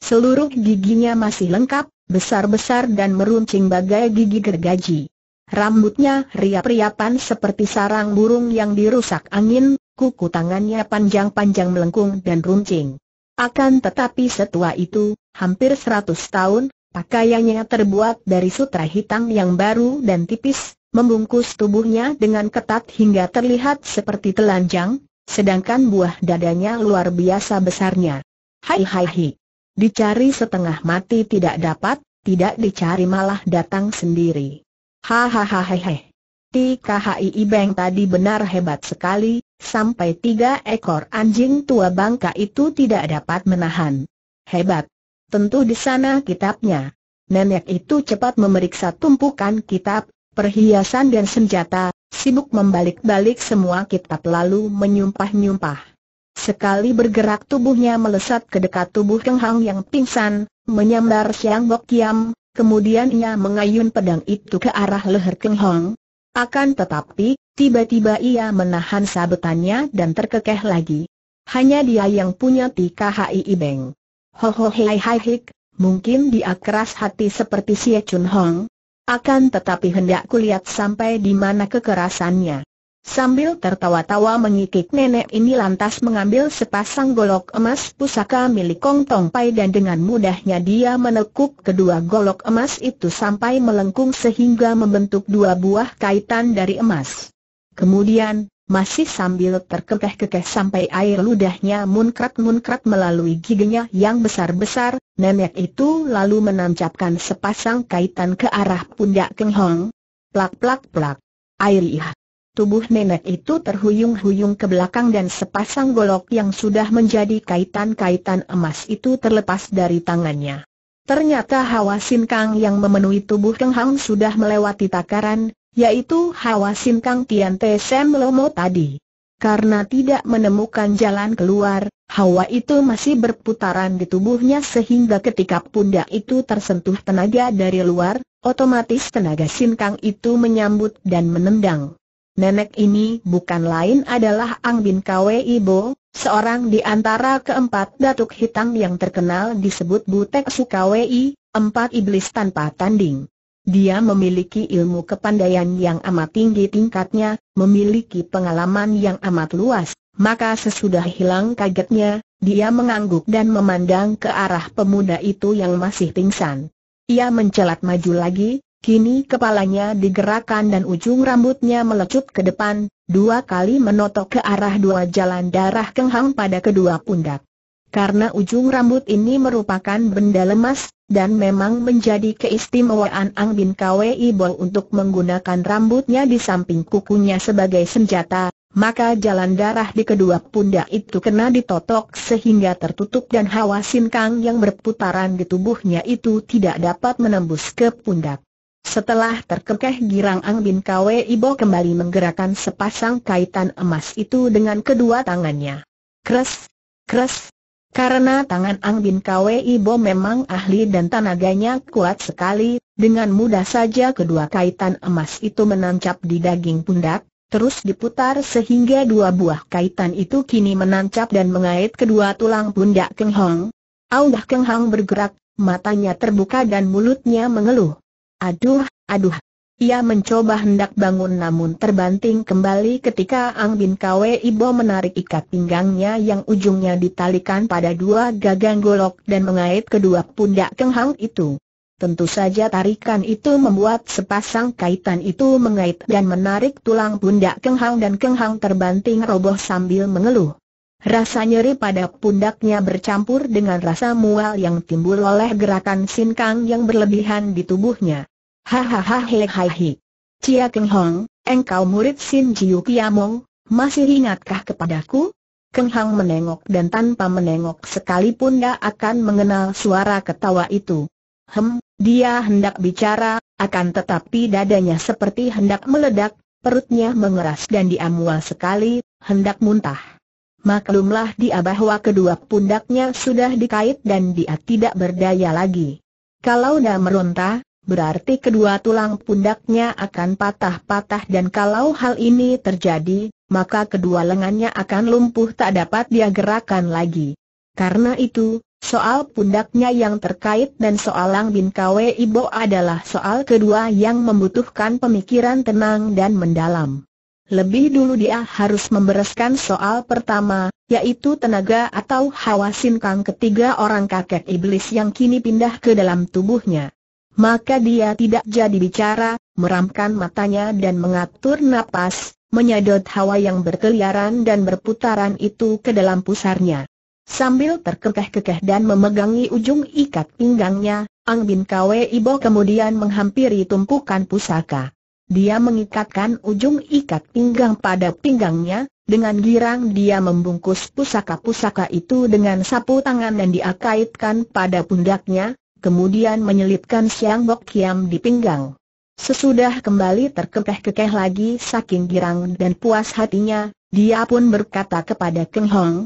Seluruh giginya masih lengkap, besar-besar dan meruncing bagai gigi gergaji. Rambutnya riap-riapan seperti sarang burung yang dirusak angin, kuku tangannya panjang-panjang melengkung dan runcing. Akan tetapi setua itu, hampir seratus tahun, pakaiannya terbuat dari sutra hitam yang baru dan tipis, membungkus tubuhnya dengan ketat hingga terlihat seperti telanjang, sedangkan buah dadanya luar biasa besarnya. Hai hai hai. Dicari setengah mati tidak dapat, tidak dicari malah datang sendiri. Hahaha hehe. Hai Ibeng tadi benar hebat sekali, sampai tiga ekor anjing tua bangka itu tidak dapat menahan. Hebat. Tentu di sana kitabnya. Nenek itu cepat memeriksa tumpukan kitab, perhiasan dan senjata, sibuk membalik-balik semua kitab lalu menyumpah-nyumpah. Sekali bergerak tubuhnya melesat ke dekat tubuh Keng Hang yang pingsan, menyambar Siang Bok Kiam, kemudian ia mengayun pedang itu ke arah leher Keng Hang. Akan tetapi, tiba-tiba ia menahan sabetannya dan terkekeh lagi. Hanya dia yang punya tika hai Beng. Ho ho hei hai hik, mungkin dia keras hati seperti Xie Chun Hong, akan tetapi hendak kulihat sampai di mana kekerasannya. Sambil tertawa-tawa mengikik nenek ini lantas mengambil sepasang golok emas pusaka milik Kong Tong Pai dan dengan mudahnya dia menekuk kedua golok emas itu sampai melengkung sehingga membentuk dua buah kaitan dari emas. Kemudian, masih sambil terkekeh-kekeh sampai air ludahnya munkrat-munkrat melalui giginya yang besar-besar, nenek itu lalu menancapkan sepasang kaitan ke arah pundak Keng Hong. Plak-plak-plak. Air iha. Tubuh nenek itu terhuyung-huyung ke belakang dan sepasang golok yang sudah menjadi kaitan-kaitan emas itu terlepas dari tangannya. Ternyata hawa sinkang yang memenuhi tubuh Keng hong sudah melewati takaran, yaitu Hawa Sim Kang Tian Te Sem Lomo tadi. Karena tidak menemukan jalan keluar, hawa itu masih berputaran di tubuhnya sehingga ketika pundak itu tersentuh tenaga dari luar, otomatis tenaga sinkang itu menyambut dan menendang. Nenek ini bukan lain adalah Ang Bin Kwe Ibo, seorang di antara keempat datuk hitam yang terkenal disebut Butek Sukawei, empat iblis tanpa tanding. Dia memiliki ilmu kepandaian yang amat tinggi tingkatnya, memiliki pengalaman yang amat luas, maka sesudah hilang kagetnya, dia mengangguk dan memandang ke arah pemuda itu yang masih pingsan. Ia mencelat maju lagi, kini kepalanya digerakkan dan ujung rambutnya melecut ke depan, dua kali menotok ke arah dua jalan darah kenghang pada kedua pundak karena ujung rambut ini merupakan benda lemas, dan memang menjadi keistimewaan Ang Bin Kwei Bo untuk menggunakan rambutnya di samping kukunya sebagai senjata, maka jalan darah di kedua pundak itu kena ditotok sehingga tertutup dan hawa sinkang yang berputaran di tubuhnya itu tidak dapat menembus ke pundak. Setelah terkekeh girang Ang Bin Kwe Ibo kembali menggerakkan sepasang kaitan emas itu dengan kedua tangannya. Kres, kres, karena tangan Ang Bin Kwei Bo memang ahli dan tenaganya kuat sekali, dengan mudah saja kedua kaitan emas itu menancap di daging pundak, terus diputar sehingga dua buah kaitan itu kini menancap dan mengait kedua tulang pundak Keng Hong. Aulah Keng Hong bergerak, matanya terbuka dan mulutnya mengeluh. Aduh, aduh, ia mencoba hendak bangun namun terbanting kembali ketika Ang Bin Kwe Ibo menarik ikat pinggangnya yang ujungnya ditalikan pada dua gagang golok dan mengait kedua pundak Keng Hang itu. Tentu saja tarikan itu membuat sepasang kaitan itu mengait dan menarik tulang pundak Keng Hang dan Keng Hang terbanting roboh sambil mengeluh. Rasa nyeri pada pundaknya bercampur dengan rasa mual yang timbul oleh gerakan sinkang yang berlebihan di tubuhnya. Hahaha hehehe. Cia Keng Hong, engkau murid Sin Jiu Kiamong, masih ingatkah kepadaku? Keng Hang menengok dan tanpa menengok sekalipun dia akan mengenal suara ketawa itu. Hem, dia hendak bicara, akan tetapi dadanya seperti hendak meledak, perutnya mengeras dan diamual sekali, hendak muntah. Maklumlah dia bahwa kedua pundaknya sudah dikait dan dia tidak berdaya lagi. Kalau dah meronta, berarti kedua tulang pundaknya akan patah-patah dan kalau hal ini terjadi, maka kedua lengannya akan lumpuh tak dapat dia gerakan lagi. Karena itu, soal pundaknya yang terkait dan soal Lang Bin Kwe Ibo adalah soal kedua yang membutuhkan pemikiran tenang dan mendalam. Lebih dulu dia harus membereskan soal pertama, yaitu tenaga atau hawa sinkang ketiga orang kakek iblis yang kini pindah ke dalam tubuhnya. Maka dia tidak jadi bicara, meramkan matanya dan mengatur napas, menyedot hawa yang berkeliaran dan berputaran itu ke dalam pusarnya. Sambil terkekeh-kekeh dan memegangi ujung ikat pinggangnya, Ang Bin Kwe Ibo kemudian menghampiri tumpukan pusaka. Dia mengikatkan ujung ikat pinggang pada pinggangnya, dengan girang dia membungkus pusaka-pusaka itu dengan sapu tangan dan diakaitkan pada pundaknya, kemudian menyelipkan Siang Bok Kiam di pinggang. Sesudah kembali terkekeh-kekeh lagi saking girang dan puas hatinya, dia pun berkata kepada Keng Hong,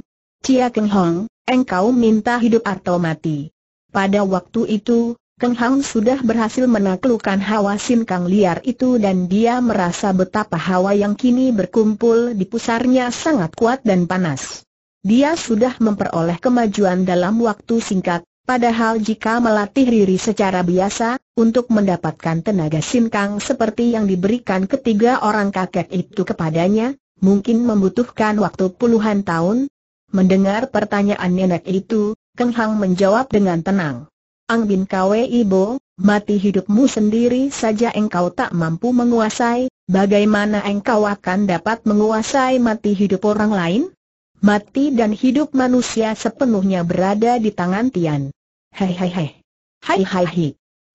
Cia Keng Hong, engkau minta hidup atau mati. Pada waktu itu, Keng Hong sudah berhasil menaklukkan hawa sin kang liar itu dan dia merasa betapa hawa yang kini berkumpul di pusarnya sangat kuat dan panas. Dia sudah memperoleh kemajuan dalam waktu singkat, Padahal jika melatih diri secara biasa, untuk mendapatkan tenaga sinkang seperti yang diberikan ketiga orang kakek itu kepadanya, mungkin membutuhkan waktu puluhan tahun. Mendengar pertanyaan nenek itu, Keng Hang menjawab dengan tenang. Ang Bin Kwe Ibo, mati hidupmu sendiri saja engkau tak mampu menguasai, bagaimana engkau akan dapat menguasai mati hidup orang lain? mati dan hidup manusia sepenuhnya berada di tangan Tian. Hei hei hei. Hai hai hai.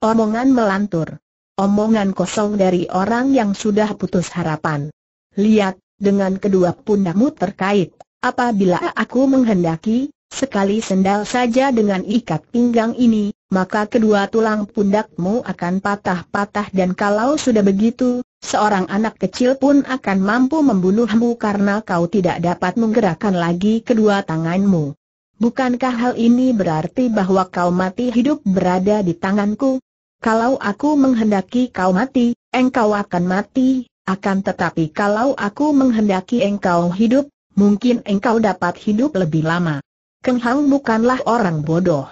Omongan melantur. Omongan kosong dari orang yang sudah putus harapan. Lihat, dengan kedua pundakmu terkait, apabila aku menghendaki, sekali sendal saja dengan ikat pinggang ini, maka kedua tulang pundakmu akan patah-patah dan kalau sudah begitu, Seorang anak kecil pun akan mampu membunuhmu karena kau tidak dapat menggerakkan lagi kedua tanganmu. Bukankah hal ini berarti bahwa kau mati hidup berada di tanganku? Kalau aku menghendaki kau mati, engkau akan mati, akan tetapi kalau aku menghendaki engkau hidup, mungkin engkau dapat hidup lebih lama. Keng Hang bukanlah orang bodoh.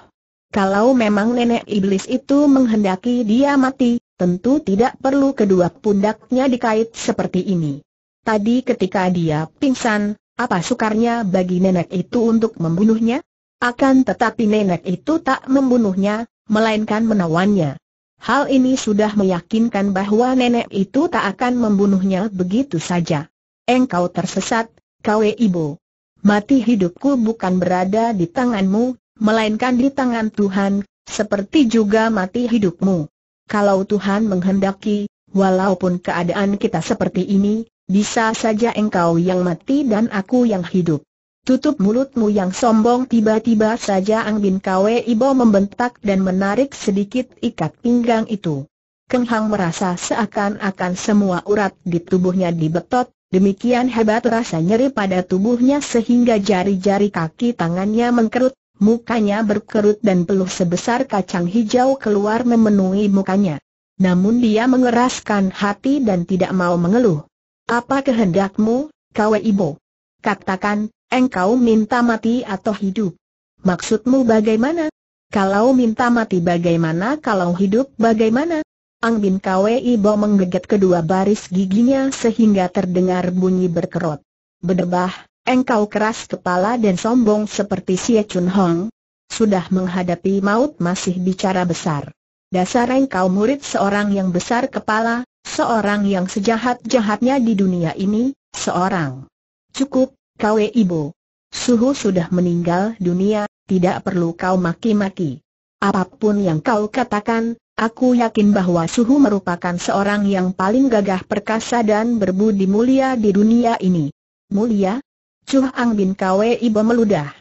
Kalau memang nenek iblis itu menghendaki dia mati, Tentu tidak perlu kedua pundaknya dikait seperti ini. Tadi ketika dia pingsan, apa sukarnya bagi nenek itu untuk membunuhnya? Akan tetapi nenek itu tak membunuhnya, melainkan menawannya. Hal ini sudah meyakinkan bahwa nenek itu tak akan membunuhnya begitu saja. Engkau tersesat, kawe Ibu. Mati hidupku bukan berada di tanganmu, melainkan di tangan Tuhan, seperti juga mati hidupmu kalau Tuhan menghendaki, walaupun keadaan kita seperti ini, bisa saja engkau yang mati dan aku yang hidup. Tutup mulutmu yang sombong tiba-tiba saja Ang Bin Kwe Ibo membentak dan menarik sedikit ikat pinggang itu. Keng Hang merasa seakan-akan semua urat di tubuhnya dibetot, demikian hebat rasa nyeri pada tubuhnya sehingga jari-jari kaki tangannya mengkerut, Mukanya berkerut dan peluh sebesar kacang hijau keluar memenuhi mukanya. Namun dia mengeraskan hati dan tidak mau mengeluh. Apa kehendakmu, kawai ibu? Katakan, engkau minta mati atau hidup? Maksudmu bagaimana? Kalau minta mati bagaimana, kalau hidup bagaimana? Ang Bin Kwe Ibo menggeget kedua baris giginya sehingga terdengar bunyi berkerut. Bedebah, Engkau keras kepala dan sombong seperti Xie Chun Hong. Sudah menghadapi maut masih bicara besar. Dasar engkau murid seorang yang besar kepala, seorang yang sejahat-jahatnya di dunia ini, seorang. Cukup, kau Ibu. Suhu sudah meninggal dunia, tidak perlu kau maki-maki. Apapun yang kau katakan, Aku yakin bahwa Suhu merupakan seorang yang paling gagah perkasa dan berbudi mulia di dunia ini. Mulia? Cuh Ang Bin Kwe Ibo meludah.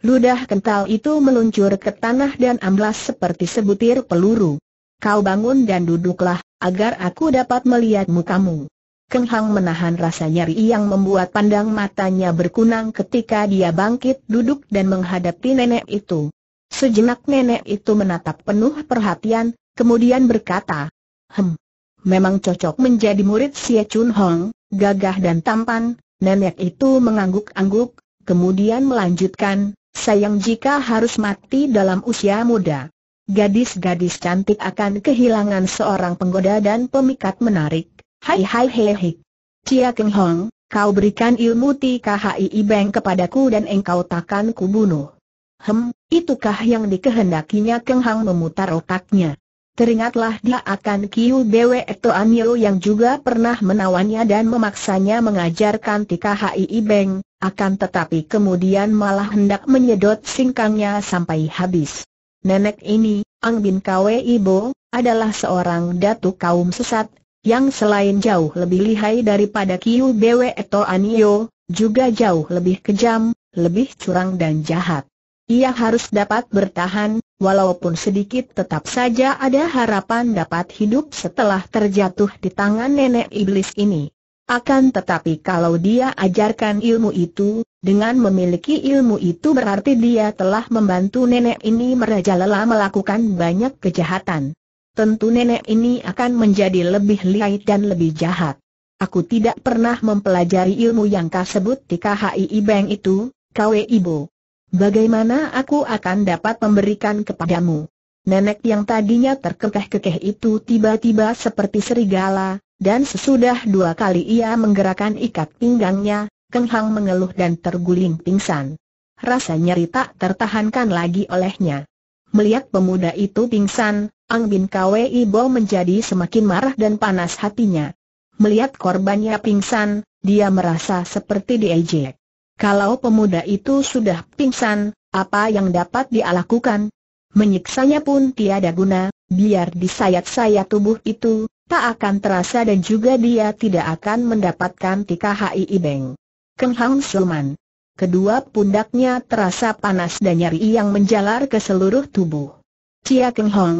Ludah kental itu meluncur ke tanah dan amblas seperti sebutir peluru. Kau bangun dan duduklah, agar aku dapat melihat mukamu. Keng Hang menahan rasa nyeri yang membuat pandang matanya berkunang ketika dia bangkit duduk dan menghadapi nenek itu. Sejenak nenek itu menatap penuh perhatian, kemudian berkata, Hem, memang cocok menjadi murid Sia Chun Hong, gagah dan tampan, Nenek itu mengangguk-angguk, kemudian melanjutkan, sayang jika harus mati dalam usia muda. Gadis-gadis cantik akan kehilangan seorang penggoda dan pemikat menarik. Hai hai hei. Cia Keng Hong, kau berikan ilmu TKHI Beng kepadaku dan engkau takkan kubunuh. Hem, itukah yang dikehendakinya Keng Hong memutar otaknya. Teringatlah dia akan Kiu Bwe Toanyo yang juga pernah menawannya dan memaksanya mengajarkan Tika Hai Beng, akan tetapi kemudian malah hendak menyedot singkangnya sampai habis. Nenek ini, Ang Bin Kwe Ibo, adalah seorang datu kaum sesat, yang selain jauh lebih lihai daripada Kiu Bwe Toanyo, juga jauh lebih kejam, lebih curang dan jahat. Ia harus dapat bertahan, walaupun sedikit tetap saja ada harapan dapat hidup setelah terjatuh di tangan nenek iblis ini. Akan tetapi kalau dia ajarkan ilmu itu, dengan memiliki ilmu itu berarti dia telah membantu nenek ini merajalela melakukan banyak kejahatan. Tentu nenek ini akan menjadi lebih liai dan lebih jahat. Aku tidak pernah mempelajari ilmu yang kau di KHI Bank itu, kau Ibu. Bagaimana aku akan dapat memberikan kepadamu? Nenek yang tadinya terkekeh-kekeh itu tiba-tiba seperti serigala, dan sesudah dua kali ia menggerakkan ikat pinggangnya, kenghang mengeluh dan terguling pingsan. Rasa nyeri tak tertahankan lagi olehnya. Melihat pemuda itu pingsan, Ang Bin Kwe Ibo menjadi semakin marah dan panas hatinya. Melihat korbannya pingsan, dia merasa seperti diejek. Kalau pemuda itu sudah pingsan, apa yang dapat dia lakukan? Menyiksanya pun tiada guna, biar disayat-sayat tubuh itu, tak akan terasa dan juga dia tidak akan mendapatkan tika hai ibeng. Keng Hang Sulman. Kedua pundaknya terasa panas dan nyeri yang menjalar ke seluruh tubuh. Cia Keng Hong,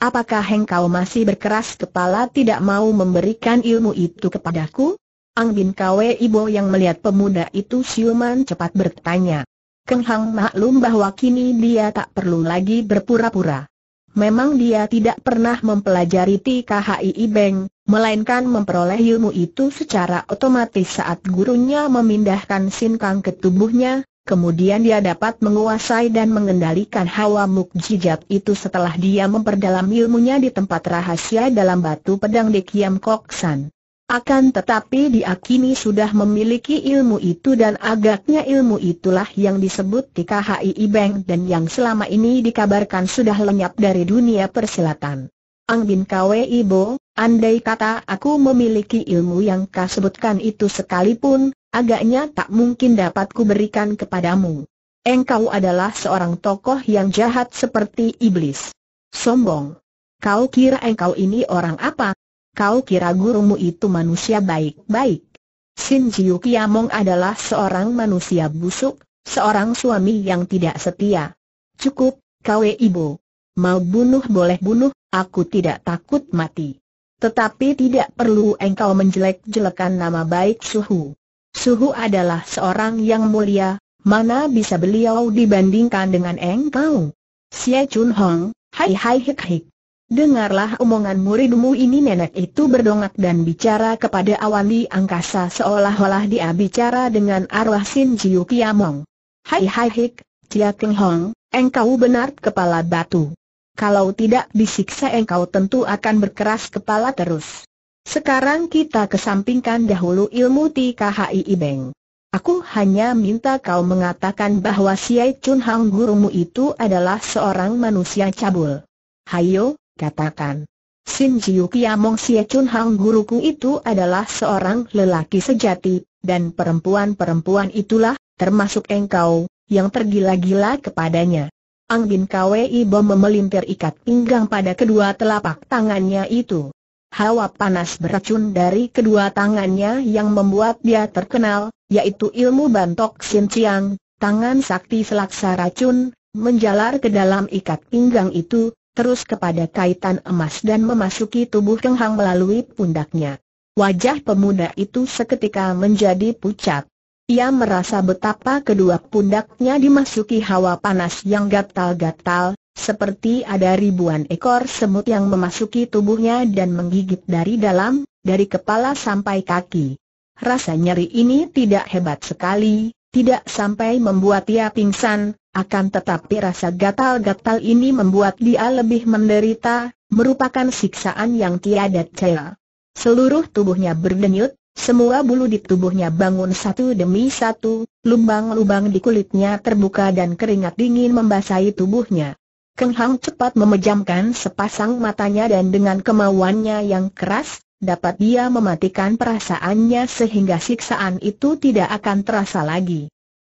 apakah engkau masih berkeras kepala tidak mau memberikan ilmu itu kepadaku? Ang Bin Kwe Ibo yang melihat pemuda itu siuman cepat bertanya. Keng Hang maklum bahwa kini dia tak perlu lagi berpura-pura. Memang dia tidak pernah mempelajari TKHI Ibeng, melainkan memperoleh ilmu itu secara otomatis saat gurunya memindahkan sin Kang ke tubuhnya, kemudian dia dapat menguasai dan mengendalikan hawa mukjizat itu setelah dia memperdalam ilmunya di tempat rahasia dalam batu pedang di Kiam Kok San. Akan tetapi diakini sudah memiliki ilmu itu dan agaknya ilmu itulah yang disebut TKHI ibeng dan yang selama ini dikabarkan sudah lenyap dari dunia persilatan. Ang Bin Kwe Ibo, andai kata aku memiliki ilmu yang kau sebutkan itu sekalipun, agaknya tak mungkin dapat kuberikan kepadamu. Engkau adalah seorang tokoh yang jahat seperti iblis. Sombong. Kau kira engkau ini orang apa? Kau kira gurumu itu manusia baik-baik? Sin Jiu Kiamong adalah seorang manusia busuk, seorang suami yang tidak setia. Cukup, kau Ibu. Mau bunuh boleh bunuh, aku tidak takut mati. Tetapi tidak perlu engkau menjelek-jelekan nama baik Suhu. Suhu adalah seorang yang mulia, mana bisa beliau dibandingkan dengan engkau? Xie Chun Hong, hai hai hik hik. Dengarlah omongan muridmu ini nenek itu berdongak dan bicara kepada awan angkasa seolah-olah dia bicara dengan arwah Sin Jiu Kiamong. Hai hai hik, Cia Keng Hong, engkau benar kepala batu. Kalau tidak disiksa engkau tentu akan berkeras kepala terus. Sekarang kita kesampingkan dahulu ilmu TKHI Beng. Aku hanya minta kau mengatakan bahwa Siai Chun Hang gurumu itu adalah seorang manusia cabul. Hayo, katakan. Sin Jiu Kiamong Sia Chun Hang guruku itu adalah seorang lelaki sejati, dan perempuan-perempuan itulah, termasuk engkau, yang tergila-gila kepadanya. Ang Bin Kwei Bom memelintir ikat pinggang pada kedua telapak tangannya itu. Hawa panas beracun dari kedua tangannya yang membuat dia terkenal, yaitu ilmu bantok Sin Chiang, tangan sakti selaksa racun, menjalar ke dalam ikat pinggang itu, terus kepada kaitan emas dan memasuki tubuh Keng Hang melalui pundaknya. Wajah pemuda itu seketika menjadi pucat. Ia merasa betapa kedua pundaknya dimasuki hawa panas yang gatal-gatal, seperti ada ribuan ekor semut yang memasuki tubuhnya dan menggigit dari dalam, dari kepala sampai kaki. Rasa nyeri ini tidak hebat sekali, tidak sampai membuat ia pingsan, akan tetapi rasa gatal-gatal ini membuat dia lebih menderita, merupakan siksaan yang tiada cela. Seluruh tubuhnya berdenyut, semua bulu di tubuhnya bangun satu demi satu, lubang-lubang di kulitnya terbuka dan keringat dingin membasahi tubuhnya. Keng Hang cepat memejamkan sepasang matanya dan dengan kemauannya yang keras, dapat dia mematikan perasaannya sehingga siksaan itu tidak akan terasa lagi.